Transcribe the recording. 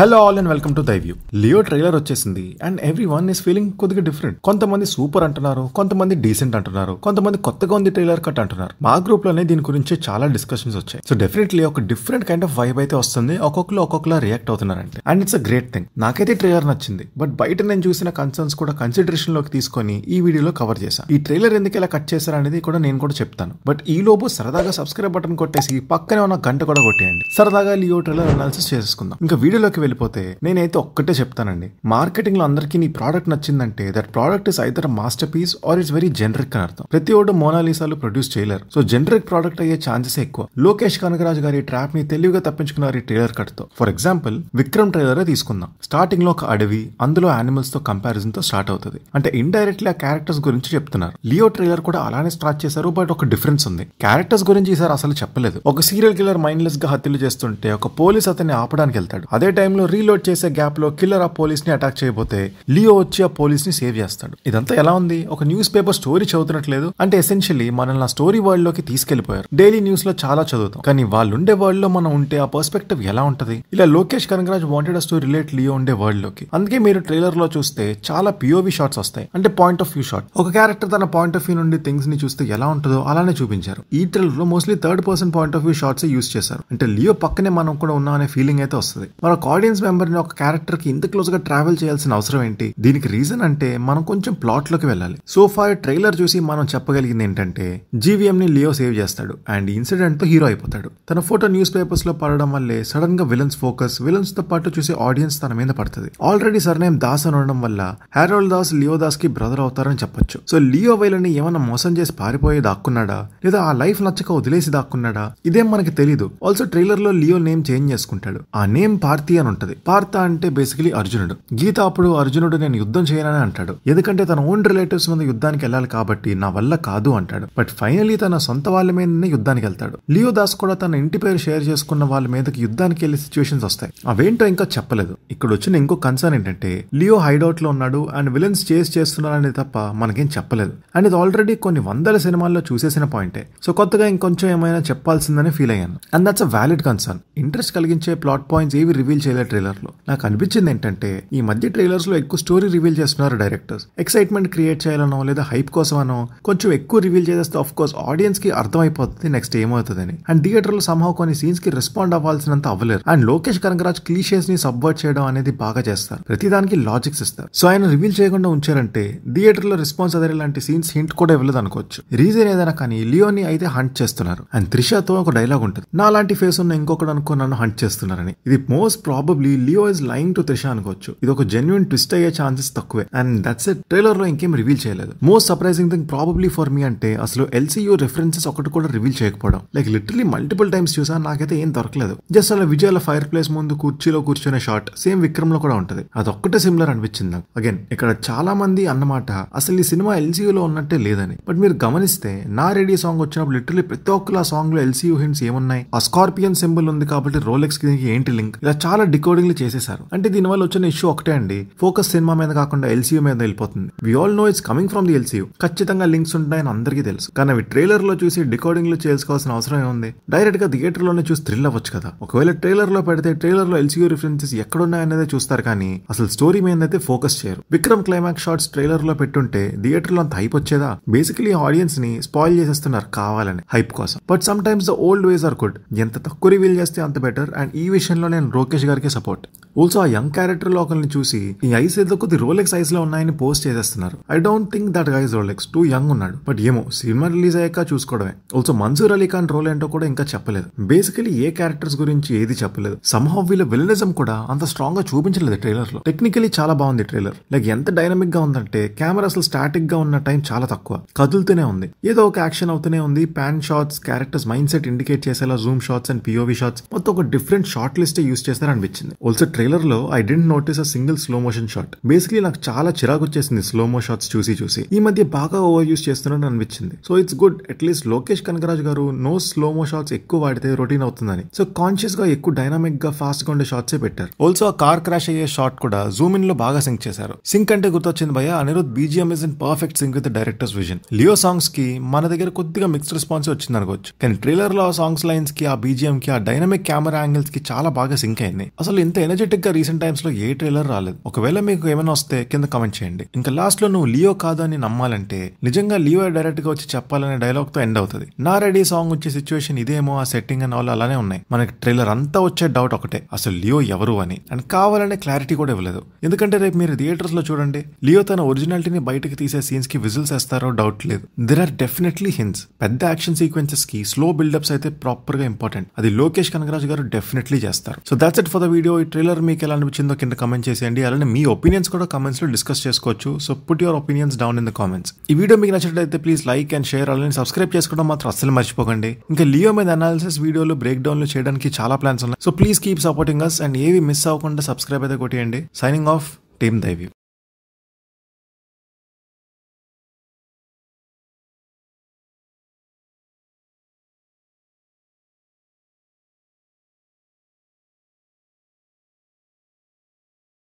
hello all and welcome to దైవ్యూ Leo trailer వచ్చేసింది and everyone is feeling కొద్దిగా different కొంతమంది super అంటున్నారు కొంతమంది డీసెంట్ అంటున్నారు కొంతమంది కొత్తగా ఉంది ట్రైలర్ కట్ అంటున్నారు మా గ్రూప్ లోనే దీని గురించి చాలా డిస్కషన్స్ వచ్చాయి సో డెఫినెట్లీ ఒక డిఫరెంట్ కైండ్ ఆఫ్ వైబ్ అయితే వస్తుంది ఒక్కొక్కరు ఒక్కొక్కలా రియాక్ట్ అవుతున్నారంటే and it's a great thing నాకైతే ట్రైలర్ నచ్చింది బట్ బయట నేను చూసిన కన్సర్న్స్ కూడా కన్సిడరేషన్ లోకి తీసుకొని ఈ వీడియోలో కవర్ చేశాను ఈ ట్రైలర్ ఎందుకు ఇలా కట్ చేశారు అనేది కూడా నేను కూడా చెప్తాను బట్ ఈ లోపు సరదాగా సబ్స్క్రైబ్ బటన్ కొట్టేసి పక్కనే ఉన్న గంట కూడా కొట్టేయండి సరదాగా లియో ట్రైలర్ అనాలిసిస్ చేసుకుందాం ఇంకా వీడియోలోకి వెళ్ళిపోతే నేనైతే ఒక్కటే చెప్తానండి మార్కెటింగ్ లో అందరికీ నీ ప్రోడక్ట్ నచ్చిందంటే that product is either masterpiece or it's very generic అని అర్థం ప్రతి ఒక్క మోనాలిసాలు ప్రొడ్యూస్ చేయలేరు సో జనరిక్ ప్రోడక్ట్ అయ్యే ఛాన్సెస్ ఎక్కువ లోకేష్ కనకరాజ్ గారి ట్రాప్ ని తెలివిగా తప్పించుకున్నారు ఈ ట్రైలర్ కట్ తో ఫర్ ఎగ్జాంపుల్ విక్రమ్ ట్రైలర్ తీసుకుందాం స్టార్టింగ్ లో ఒక అడవి అందులో యానిమల్స్ తో కంపారిజన్ తో స్టార్ట్ అవుతుంది అంటే ఇండైరెక్ట్లీ ఆ క్యారెక్టర్స్ గురించి చెప్తున్నారు లియో ట్రైలర్ కూడా అలానే స్టార్ట్ చేశారు బట్ ఒక డిఫరెన్స్ ఉంది క్యారెక్టర్స్ గురించి ఈసారి అసలు చెప్పలేదు ఒక సీరియల్ కిల్లర్ మైండ్లెస్ గా హత్యలు చేస్తుంటే ఒక పోలీస్ అతన్ని ఆపడానికి వెళ్తాడు అదే టైంలో లో రీలోడ్ చేసే గ్యాప్ లో కిల్లర్ ఆ పోలీస్ ని అటాక్ చేయబోతే లియో వచ్చి ఆ పోలీస్ ని సేవ్ చేస్తాడు ఇదంతా ఎలా ఉంది ఒక న్యూస్ పేపర్ స్టోరీ చదువుతున్నట్లేదు అంటే ఎసెన్షియలీ మనల్ని ఆ స్టోరీ వరల్డ్ లోకి తీసుకెళ్లిపోయారు డైలీ న్యూస్ లో చాలా చదువుతాం కానీ వాళ్ళు ఉండే వరల్డ్ లో మనం ఉంటే ఆ పర్స్పెక్టివ్ ఎలా ఉంటది ఇలా Lokesh Kanagaraj wanted to relate Leo ఉండే వరల్డ్ లోకి అందుకే మీరు ట్రైలర్ లో చూస్తే చాలా పియోవి షార్ట్స్ వస్తాయి అంటే పాయింట్ ఆఫ్ వ్యూ షార్ట్ ఒక క్యారెక్టర్ తన పాయింట్ ఆఫ్ వ్యూ నుండి థింగ్స్ ని చూస్తే ఎలా ఉంటుందో అలానే చూపించారు ఈ ట్రైలర్ లో mostly third person point of view shots use చేశారు అంటే లియో పక్కనే మనం కూడా ఉన్నా అనే ఫీలింగ్ అయితే వస్తుంది మన ఆడియన్స్ ని ఒక కి ఇంత గా ట్రావెల్ చేయాల్సిన అవసరం ఏంటి దీనికి రీజన్ అంటే మనం కొంచెం ప్లాట్ లోకి వెళ్ళాలి సో ఫార్ ట్రైలర్ చూసి మనం చెప్పగలిగింది ఏంటంటే ని లియో సేవ్ చేస్తాడు అండ్ ఇన్సిడెంట్ తో హీరో అయిపోతాడు తన ఫోటో న్యూస్ పేపర్స్ లో పడడం వల్లే సడన్ గా విలన్స్ ఫోకస్ విలన్స్ తో పాటు చూసే ఆడియన్స్ తన మీద పడుతుంది ఆల్రెడీ సర్నేమ్ దాస్ అని ఉండడం వల్ల హెరోల్ దాస్ లియో కి బ్రదర్ అవుతారని చెప్పొచ్చు సో లియో వైలని ఏమైనా మోసం చేసి పారిపోయే దాక్కున్నాడా లేదా ఆ లైఫ్ నచ్చక వదిలేసి దాక్కున్నాడా ఇదేం మనకి తెలియదు ఆల్సో ట్రైలర్ లో లియో నేమ్ చేంజ్ చేసుకుంటాడు ఆ నేమ్ పార్తీ అని ఉంటది పార్థ అంటే బేసికలీ అర్జునుడు గీత అప్పుడు అర్జునుడు నేను యుద్ధం చేయనని అంటాడు ఎందుకంటే తన ఓన్ రిలేటివ్స్ మీద యుద్ధానికి వెళ్ళాలి కాబట్టి నా వల్ల కాదు అంటాడు బట్ ఫైనలీ తన సొంత వాళ్ళ మీదనే యుద్ధానికి వెళ్తాడు లియో దాస్ కూడా తన ఇంటి పేరు షేర్ చేసుకున్న వాళ్ళ మీదకి యుద్ధానికి వెళ్ళే సిచ్యువేషన్స్ వస్తాయి అవేంటో ఇంకా చెప్పలేదు ఇక్కడ వచ్చిన ఇంకో కన్సర్న్ ఏంటంటే లియో హైడౌట్ లో ఉన్నాడు అండ్ విలన్స్ చేస్ చేస్తున్నారనే తప్ప మనకేం చెప్పలేదు అండ్ ఇది ఆల్రెడీ కొన్ని వందల సినిమాల్లో చూసేసిన పాయింటే సో కొత్తగా ఇంకొంచెం ఏమైనా చెప్పాల్సిందని ఫీల్ అయ్యాను and that's a valid concern interest కలిగించే ప్లాట్ పాయింట్స్ ఏవి రివీల్ చేయలేదు ట్రైలర్ లో నాకు అనిపించింది ఏంటంటే ఈ మధ్య ట్రైలర్స్ లో ఎక్కువ స్టోరీ రివీల్ చేస్తున్నారు డైరెక్టర్స్ ఎక్సైట్మెంట్ క్రియేట్ చేయాలనో లేదా హైప్ కోసమనో కొంచెం ఎక్కువ రివీల్ చేసేస్తే ఆఫ్ కోర్స్ ఆడియన్స్ కి అర్థమైపోతుంది నెక్స్ట్ ఏమవుతుందని అండ్ థియేటర్లో సంహవ్ కొన్ని సీన్స్ కి రెస్పాండ్ అవ్వాల్సినంత అవ్వలేరు అండ్ లోకేష్ కనకరాజ్ క్లీషియస్ ని సబ్వర్ట్ చేయడం అనేది బాగా చేస్తారు ప్రతిదానికి లాజిక్స్ ఇస్తారు సో ఆయన రివీల్ చేయకుండా ఉంచారంటే థియేటర్లో రెస్పాన్స్ అదే లాంటి సీన్స్ హింట్ కూడా ఇవ్వలేదు అనుకోవచ్చు రీజన్ ఏదైనా కానీ లియోని అయితే హంట్ చేస్తున్నారు అండ్ త్రిషాతో ఒక డైలాగ్ ఉంటుంది నా లాంటి ఫేస్ ఉన్న ఇంకొకటి అనుకో నన్ను హంట్ చేస్తున్నారని ఇది most prob probably Leo is lying to Trisha అనుకోవచ్చు ఇది ఒక జెన్యున్ ట్విస్ట్ అయ్యే ఛాన్సెస్ తక్కువే అండ్ దట్స్ ఎట్ ట్రైలర్ లో ఇంకేం రివీల్ చేయలేదు most surprising thing probably for me అంటే అసలు ఎల్సీయూ రిఫరెన్సెస్ ఒకటి కూడా రివీల్ చేయకపోవడం లైక్ లిటరలీ మల్టిపుల్ టైమ్స్ చూసా నాకైతే ఏం దొరకలేదు జస్ట్ అలా విజయాల ఫైర్ ప్లేస్ ముందు కుర్చీలో కూర్చునే షార్ట్ సేమ్ విక్రమ్ లో కూడా ఉంటది అదొక్కటే సిమిలర్ అనిపించింది నాకు అగైన్ ఇక్కడ చాలా మంది అన్నమాట అసలు ఈ సినిమా లో ఉన్నట్టే లేదని బట్ మీరు గమనిస్తే నా రేడియో సాంగ్ వచ్చినప్పుడు లిటరలీ ప్రతి ఒక్కరు ఆ సాంగ్ లో ఎల్సీయూ హింట్స్ ఏమున్నాయి ఆ స్కార్పియన్ సింబల్ ఉంది కాబట్టి రోలెక్స్ కి ఏంటి లింక్ ఇలా చాలా రికార్డింగ్లు చేసేసారు అంటే దీనివల్ల వచ్చిన ఇష్యూ ఒకటే అండి ఫోకస్ సినిమా మీద కాకుండా ఎల్సీయూ మీద వెళ్ళిపోతుంది we all know it's coming from the LCU ఖచ్చితంగా లింక్స్ ఉంటాయని అందరికీ తెలుసు కానీ అవి ట్రైలర్ లో చూసి డికార్డింగ్లు చేసుకోవాల్సిన అవసరం ఏముంది డైరెక్ట్ గా థియేటర్ లోనే చూసి థ్రిల్ అవ్వచ్చు కదా ఒకవేళ ట్రైలర్ లో పెడితే ట్రైలర్ లో ఎల్సీయూ రిఫరెన్సెస్ ఉన్నాయనేది చూస్తారు కానీ అసలు స్టోరీ మీద అయితే ఫోకస్ చేయరు విక్రమ్ క్లైమాక్స్ షార్ట్స్ ట్రైలర్ లో పెట్టుంటే థియేటర్ లో అంత హైప్ వచ్చేదా బేసికలీ ఆడియన్స్ ని స్పాయిల్ చేసేస్తున్నారు కావాలని హైప్ కోసం but sometimes the old ways are good ఎంత తక్కువ రివీల్ చేస్తే అంత బెటర్ అండ్ ఈ విషయంలో నేను రోకేష్ గారికి సపోర్ట్ ఆల్సో ఆ యంగ్ క్యారెక్టర్ లో ఒకరిని చూసి ఈ ఐస్ ఏదో కొద్ది రోలెక్స్ ఐస్ లో ఉన్నాయని పోస్ట్ చేసేస్తున్నారు I don't think that guys Rolex too young ఉన్నాడు బట్ ఏమో సినిమా రిలీజ్ అయ్యాక చూసుకోవడమే ఆల్సో మన్సూర్ అలీ ఖాన్ రోల్ ఏంటో కూడా ఇంకా చెప్పలేదు బేసికలీ ఏ క్యారెక్టర్స్ గురించి ఏది చెప్పలేదు సంహవ్ వీళ్ళ విలనిజం కూడా అంత స్ట్రాంగ్ గా చూపించలేదు ట్రైలర్ లో టెక్నికలీ చాలా బాగుంది ట్రైలర్ లైక్ ఎంత డైనమిక్ గా ఉందంటే కెమెరా అసలు స్టాటిక్ గా ఉన్న టైం చాలా తక్కువ కదులుతూనే ఉంది ఏదో ఒక యాక్షన్ అవుతూనే ఉంది pan shots characters mindset indicate చేసేలా zoom shots and POV shots మొత్తం ఒక డిఫరెంట్ షార్ట్ లిస్టే యూస్ చేస్తారు అనిపించింది అనిపించింది ఆల్సో ట్రైలర్ లో I didn't notice a single slow motion shot basically నాకు చాలా చిరాకు వచ్చేసింది స్లో మో షాట్స్ చూసి చూసి ఈ మధ్య బాగా ఓవర్ యూస్ చేస్తున్నాడు అనిపించింది so it's good at least Lokesh Kanagaraj గారు నో స్లో మో షాట్స్ ఎక్కువ వాడితే రొటీన్ అవుతుందని సో కాన్షియస్ గా ఎక్కువ డైనామిక్ గా ఫాస్ట్ గా ఉండే షాట్స్ పెట్టారు ఆల్సో ఆ కార్ క్రాష్ అయ్యే షాట్ కూడా జూమ్ ఇన్ లో బాగా సింక్ చేశారు సింక్ అంటే గుర్తొచ్చింది భయ Anirudh BGM is in perfect sync with directors vision Leo songs కి మన దగ్గర కొద్దిగా మిక్స్డ్ రెస్పాన్స్ వచ్చింది అనుకోవచ్చు కానీ ట్రైలర్ లో సాంగ్స్ లైన్స్ కి ఆ బీజిఎం కి ఆ డైనామిక్ కెమెరా యాంగిల్స్ కి చాలా బాగా సింక్ అయింది అసలు అసలు ఇంత గా రీసెంట్ టైమ్స్ లో ఏ ట్రైలర్ రాలేదు ఒకవేళ మీకు ఏమైనా వస్తే కింద కమెంట్ చేయండి ఇంకా లాస్ట్ లో నువ్వు లియో కాదు అని నమ్మాలంటే నిజంగా లియో డైరెక్ట్ గా వచ్చి చెప్పాలనే తో ఎండ్ అవుతుంది నా రెడీ సాంగ్ వచ్చే సిచ్యువేషన్ ఇదేమో ఆ సెట్టింగ్ అండ్ ఆల్ అలానే ఉన్నాయి మనకి ట్రైలర్ అంతా వచ్చే డౌట్ ఒకటే అసలు లియో ఎవరు అని అండ్ కావాలనే క్లారిటీ కూడా ఇవ్వలేదు ఎందుకంటే రేపు మీరు థియేటర్స్ లో చూడండి లియో తన ఒరిజినాలిటీని బయటకు తీసే సీన్స్ కి విజిల్స్ వేస్తారో డౌట్ లేదు దిర్ ఆర్ డెఫినెట్లీ హిన్స్ పెద్ద యాక్షన్ కి స్లో బిల్డప్స్ అయితే ప్రాపర్ గా ఇంపార్టెంట్ అది లోకేష్ కనకరాజు గారు డెఫినెట్లీ చేస్తారు so that's it for the video ఈ ట్రైలర్ మీకు ఎలా అనిపించిందో కింద కమెంట్ చేసేయండి అలానే మీ ఒపీనియన్స్ కూడా కమెంట్స్ లో డిస్కస్ చేసుకోవచ్చు so put your opinions down in the comments ఈ వీడియో మీకు నచ్చినట్లయితే ప్లీజ్ లైక్ అండ్ షేర్ అలానే సబ్స్క్రైబ్ చేసుకోవడం మాత్రం అసలు మర్చిపోకండి ఇంకా లియో మీద అనాలిసిస్ వీడియోలు బ్రేక్ డౌన్లు చేయడానికి చాలా ప్లాన్స్ ఉన్నాయి so please keep supporting us and ఏవి మిస్ అవ్వకుండా సబ్స్క్రైబ్ అయితే కొట్టేయండి సైనింగ్ ఆఫ్ టీమ్ దైవ్యూ